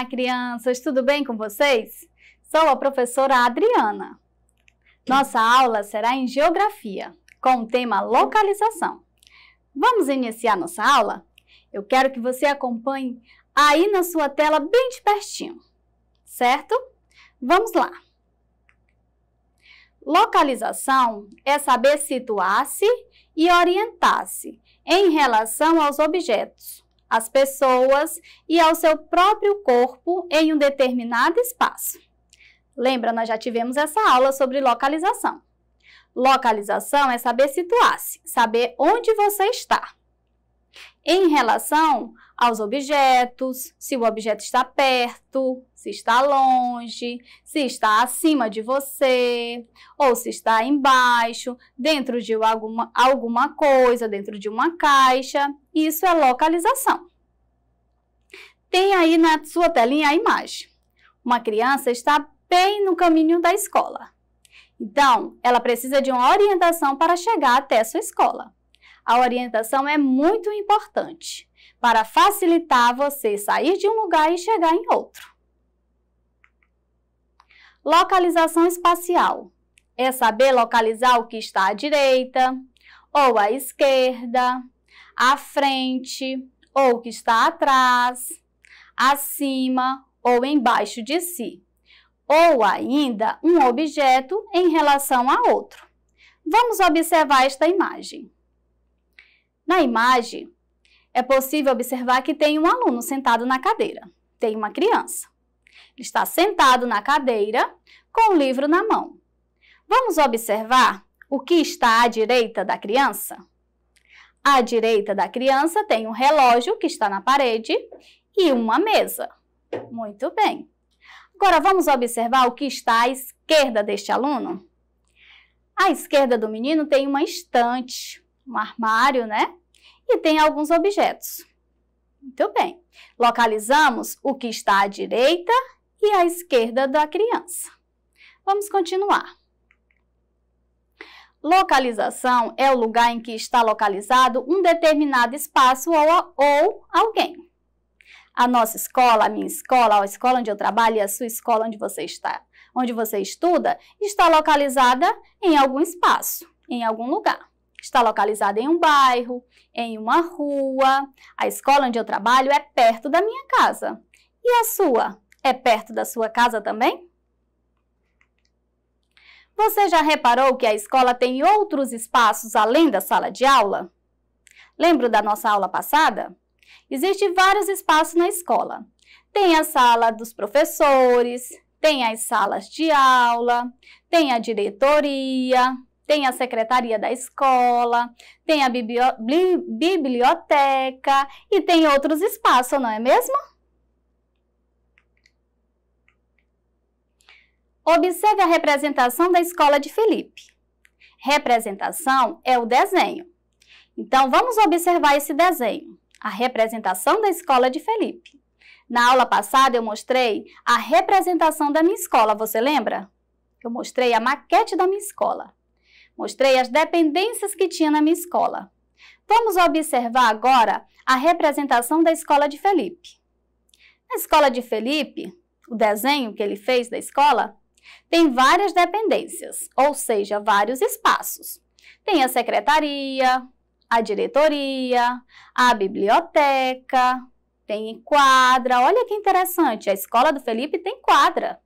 Olá, crianças, tudo bem com vocês? Sou a professora Adriana. Nossa aula será em Geografia, com o tema Localização. Vamos iniciar nossa aula? Eu quero que você acompanhe aí na sua tela bem de pertinho, certo? Vamos lá! Localização é saber situar-se e orientar-se em relação aos objetos às pessoas e ao seu próprio corpo em um determinado espaço. Lembra, nós já tivemos essa aula sobre localização. Localização é saber situar-se, saber onde você está. Em relação aos objetos, se o objeto está perto, se está longe, se está acima de você, ou se está embaixo, dentro de alguma, alguma coisa, dentro de uma caixa. Isso é localização. Tem aí na sua telinha a imagem. Uma criança está bem no caminho da escola. Então, ela precisa de uma orientação para chegar até sua escola. A orientação é muito importante para facilitar você sair de um lugar e chegar em outro. Localização espacial é saber localizar o que está à direita, ou à esquerda, à frente, ou o que está atrás, acima ou embaixo de si, ou ainda um objeto em relação a outro. Vamos observar esta imagem. Na imagem, é possível observar que tem um aluno sentado na cadeira, tem uma criança. Ele está sentado na cadeira com o um livro na mão. Vamos observar o que está à direita da criança? À direita da criança tem um relógio que está na parede e uma mesa. Muito bem. Agora vamos observar o que está à esquerda deste aluno? À esquerda do menino tem uma estante, um armário, né? e tem alguns objetos. Muito bem. Localizamos o que está à direita e à esquerda da criança. Vamos continuar. Localização é o lugar em que está localizado um determinado espaço ou, ou alguém. A nossa escola, a minha escola, a escola onde eu trabalho e a sua escola onde você está, onde você estuda, está localizada em algum espaço, em algum lugar está localizada em um bairro, em uma rua. A escola onde eu trabalho é perto da minha casa. E a sua? É perto da sua casa também? Você já reparou que a escola tem outros espaços além da sala de aula? Lembro da nossa aula passada? Existem vários espaços na escola. Tem a sala dos professores, tem as salas de aula, tem a diretoria, tem a secretaria da escola, tem a biblioteca e tem outros espaços, não é mesmo? Observe a representação da escola de Felipe. Representação é o desenho. Então, vamos observar esse desenho, a representação da escola de Felipe. Na aula passada, eu mostrei a representação da minha escola, você lembra? Eu mostrei a maquete da minha escola. Mostrei as dependências que tinha na minha escola. Vamos observar agora a representação da escola de Felipe. Na escola de Felipe, o desenho que ele fez da escola, tem várias dependências, ou seja, vários espaços. Tem a secretaria, a diretoria, a biblioteca, tem quadra. Olha que interessante, a escola do Felipe tem quadra.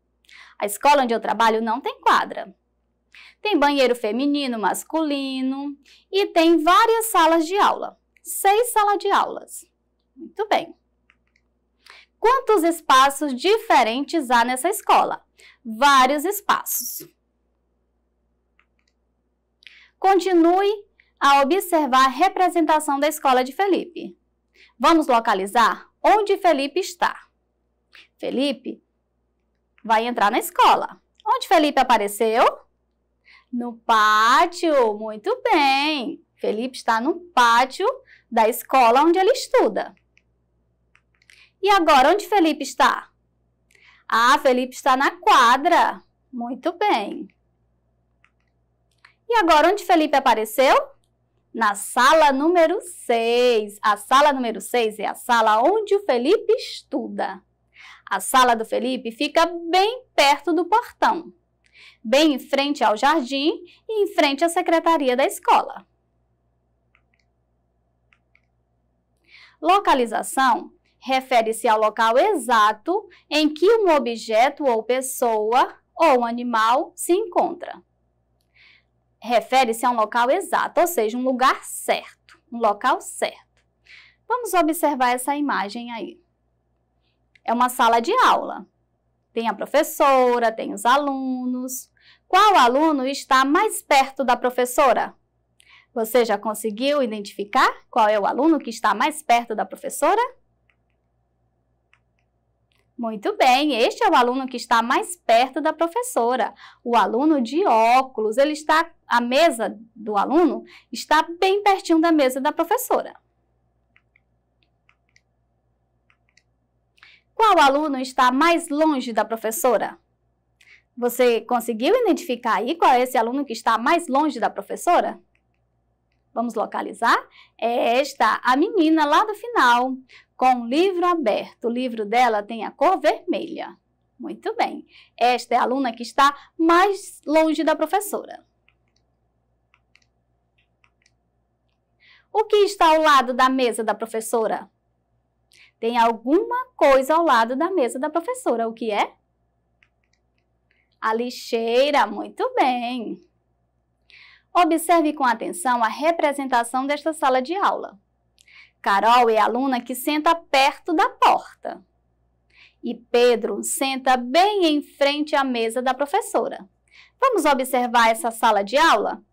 A escola onde eu trabalho não tem quadra. Tem banheiro feminino, masculino e tem várias salas de aula. Seis salas de aulas. Muito bem. Quantos espaços diferentes há nessa escola? Vários espaços. Continue a observar a representação da escola de Felipe. Vamos localizar onde Felipe está. Felipe vai entrar na escola. Onde Felipe apareceu? No pátio, muito bem. Felipe está no pátio da escola onde ele estuda. E agora, onde Felipe está? Ah, Felipe está na quadra. Muito bem. E agora, onde Felipe apareceu? Na sala número 6. A sala número 6 é a sala onde o Felipe estuda. A sala do Felipe fica bem perto do portão bem em frente ao jardim e em frente à secretaria da escola. Localização refere-se ao local exato em que um objeto ou pessoa ou animal se encontra. Refere-se a um local exato, ou seja, um lugar certo, um local certo. Vamos observar essa imagem aí. É uma sala de aula. Tem a professora, tem os alunos. Qual aluno está mais perto da professora? Você já conseguiu identificar qual é o aluno que está mais perto da professora? Muito bem, este é o aluno que está mais perto da professora. O aluno de óculos, ele está a mesa do aluno está bem pertinho da mesa da professora. Qual aluno está mais longe da professora? Você conseguiu identificar aí qual é esse aluno que está mais longe da professora? Vamos localizar? É esta, a menina lá do final, com o livro aberto. O livro dela tem a cor vermelha. Muito bem. Esta é a aluna que está mais longe da professora. O que está ao lado da mesa da professora? Tem alguma coisa ao lado da mesa da professora. O que é? A lixeira. Muito bem. Observe com atenção a representação desta sala de aula. Carol é a aluna que senta perto da porta. E Pedro senta bem em frente à mesa da professora. Vamos observar essa sala de aula?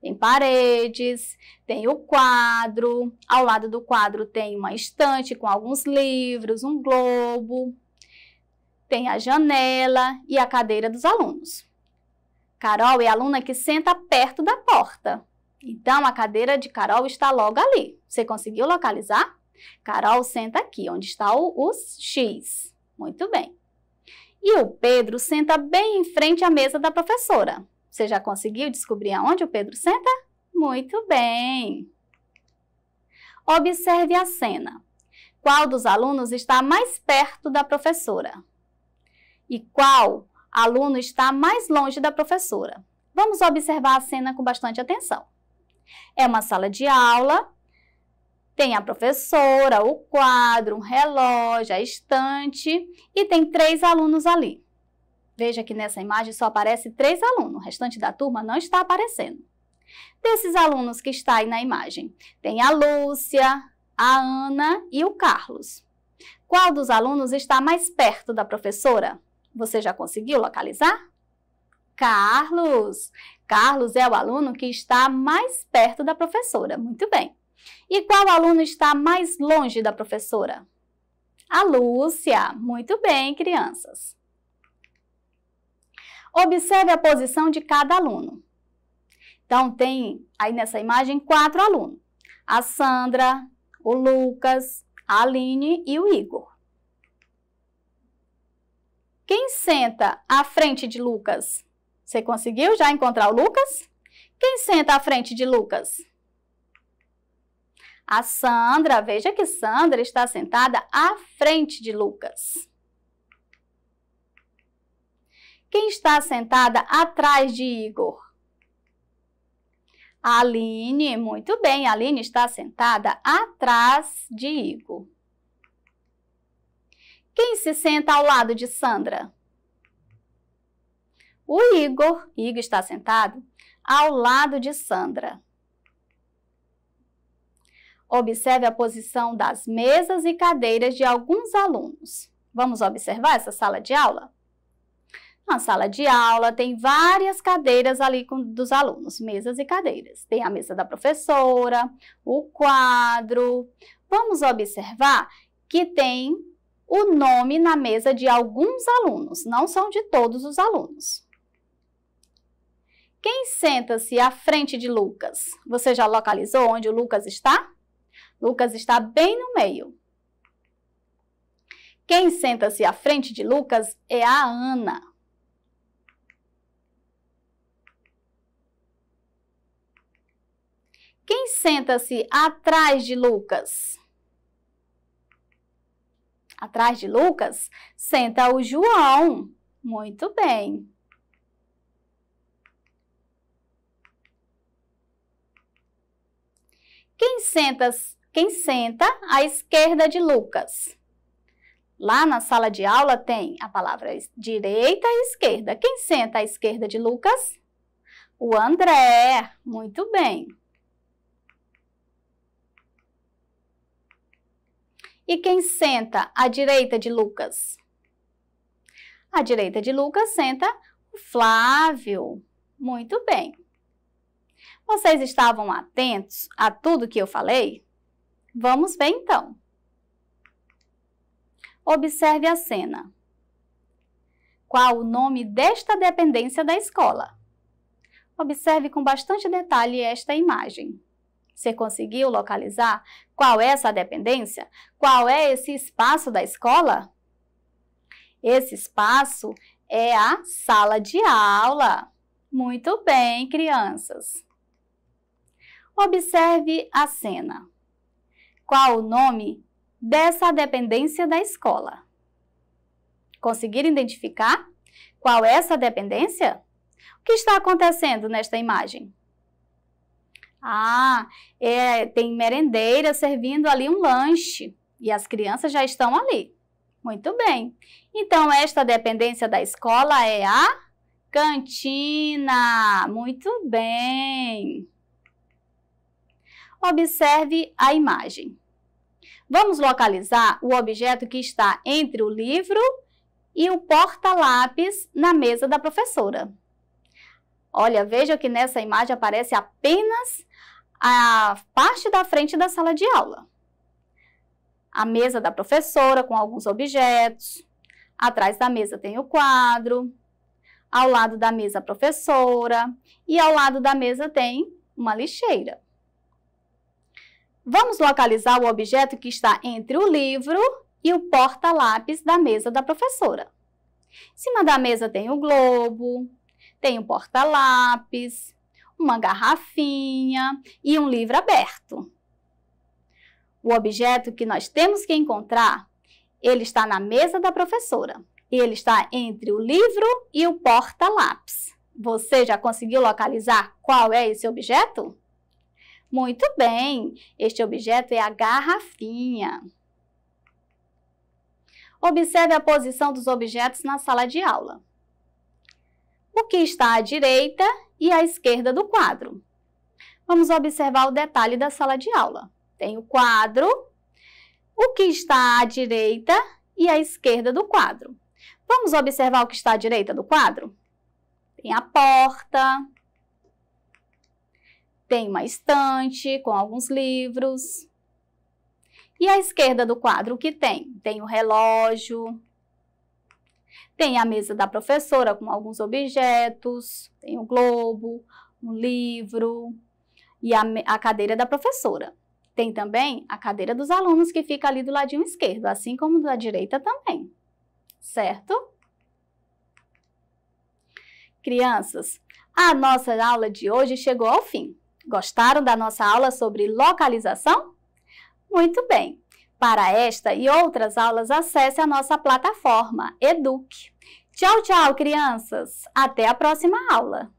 Tem paredes, tem o quadro, ao lado do quadro tem uma estante com alguns livros, um globo, tem a janela e a cadeira dos alunos. Carol é aluna que senta perto da porta. Então, a cadeira de Carol está logo ali. Você conseguiu localizar? Carol senta aqui, onde está o, o X. Muito bem. E o Pedro senta bem em frente à mesa da professora. Você já conseguiu descobrir aonde o Pedro senta? Muito bem! Observe a cena. Qual dos alunos está mais perto da professora? E qual aluno está mais longe da professora? Vamos observar a cena com bastante atenção. É uma sala de aula, tem a professora, o quadro, um relógio, a estante e tem três alunos ali. Veja que nessa imagem só aparece três alunos, o restante da turma não está aparecendo. Desses alunos que está aí na imagem, tem a Lúcia, a Ana e o Carlos. Qual dos alunos está mais perto da professora? Você já conseguiu localizar? Carlos. Carlos é o aluno que está mais perto da professora. Muito bem. E qual aluno está mais longe da professora? A Lúcia. Muito bem, crianças. Observe a posição de cada aluno. Então, tem aí nessa imagem quatro alunos. A Sandra, o Lucas, a Aline e o Igor. Quem senta à frente de Lucas? Você conseguiu já encontrar o Lucas? Quem senta à frente de Lucas? A Sandra, veja que Sandra está sentada à frente de Lucas. Quem está sentada atrás de Igor? Aline, muito bem. Aline está sentada atrás de Igor. Quem se senta ao lado de Sandra? O Igor. Igor está sentado ao lado de Sandra. Observe a posição das mesas e cadeiras de alguns alunos. Vamos observar essa sala de aula? Na sala de aula tem várias cadeiras ali com, dos alunos, mesas e cadeiras. Tem a mesa da professora, o quadro. Vamos observar que tem o nome na mesa de alguns alunos, não são de todos os alunos. Quem senta-se à frente de Lucas? Você já localizou onde o Lucas está? Lucas está bem no meio. Quem senta-se à frente de Lucas é a Ana. Quem senta-se atrás de Lucas? Atrás de Lucas, senta o João. Muito bem. Quem senta, quem senta à esquerda de Lucas? Lá na sala de aula tem a palavra direita e esquerda. Quem senta à esquerda de Lucas? O André. Muito bem. E quem senta à direita de Lucas? À direita de Lucas senta o Flávio. Muito bem. Vocês estavam atentos a tudo que eu falei? Vamos ver então. Observe a cena. Qual o nome desta dependência da escola? Observe com bastante detalhe esta imagem. Você conseguiu localizar qual é essa dependência? Qual é esse espaço da escola? Esse espaço é a sala de aula. Muito bem, crianças. Observe a cena. Qual o nome dessa dependência da escola? Conseguiram identificar qual é essa dependência? O que está acontecendo nesta imagem? Ah, é, tem merendeira servindo ali um lanche e as crianças já estão ali. Muito bem. Então, esta dependência da escola é a cantina. Muito bem. Observe a imagem. Vamos localizar o objeto que está entre o livro e o porta-lápis na mesa da professora. Olha, veja que nessa imagem aparece apenas a parte da frente da sala de aula. A mesa da professora com alguns objetos. Atrás da mesa tem o quadro. Ao lado da mesa a professora. E ao lado da mesa tem uma lixeira. Vamos localizar o objeto que está entre o livro e o porta-lápis da mesa da professora. Em cima da mesa tem o globo, tem um porta-lápis, uma garrafinha e um livro aberto. O objeto que nós temos que encontrar, ele está na mesa da professora. Ele está entre o livro e o porta-lápis. Você já conseguiu localizar qual é esse objeto? Muito bem, este objeto é a garrafinha. Observe a posição dos objetos na sala de aula o que está à direita e à esquerda do quadro. Vamos observar o detalhe da sala de aula. Tem o quadro, o que está à direita e à esquerda do quadro. Vamos observar o que está à direita do quadro? Tem a porta, tem uma estante com alguns livros. E à esquerda do quadro, o que tem? Tem o relógio, tem a mesa da professora com alguns objetos, tem o globo, um livro e a, a cadeira da professora. Tem também a cadeira dos alunos que fica ali do ladinho esquerdo, assim como da direita também, certo? Crianças, a nossa aula de hoje chegou ao fim. Gostaram da nossa aula sobre localização? Muito bem! Para esta e outras aulas, acesse a nossa plataforma Eduque. Tchau, tchau, crianças! Até a próxima aula!